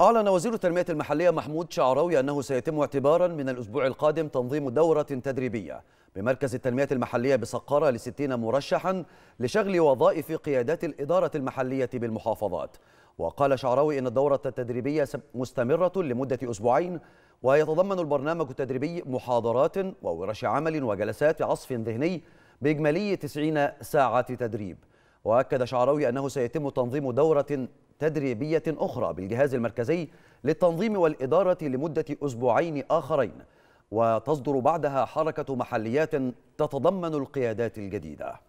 أعلن وزير التنمية المحلية محمود شعراوي أنه سيتم اعتبارا من الأسبوع القادم تنظيم دورة تدريبية بمركز التنمية المحلية بسقارة لستين مرشحا لشغل وظائف قيادات الإدارة المحلية بالمحافظات وقال شعراوي أن الدورة التدريبية مستمرة لمدة أسبوعين ويتضمن البرنامج التدريبي محاضرات وورش عمل وجلسات عصف ذهني بإجمالي 90 ساعة تدريب وأكد شعراوي أنه سيتم تنظيم دورة تدريبية أخرى بالجهاز المركزي للتنظيم والإدارة لمدة أسبوعين آخرين وتصدر بعدها حركة محليات تتضمن القيادات الجديدة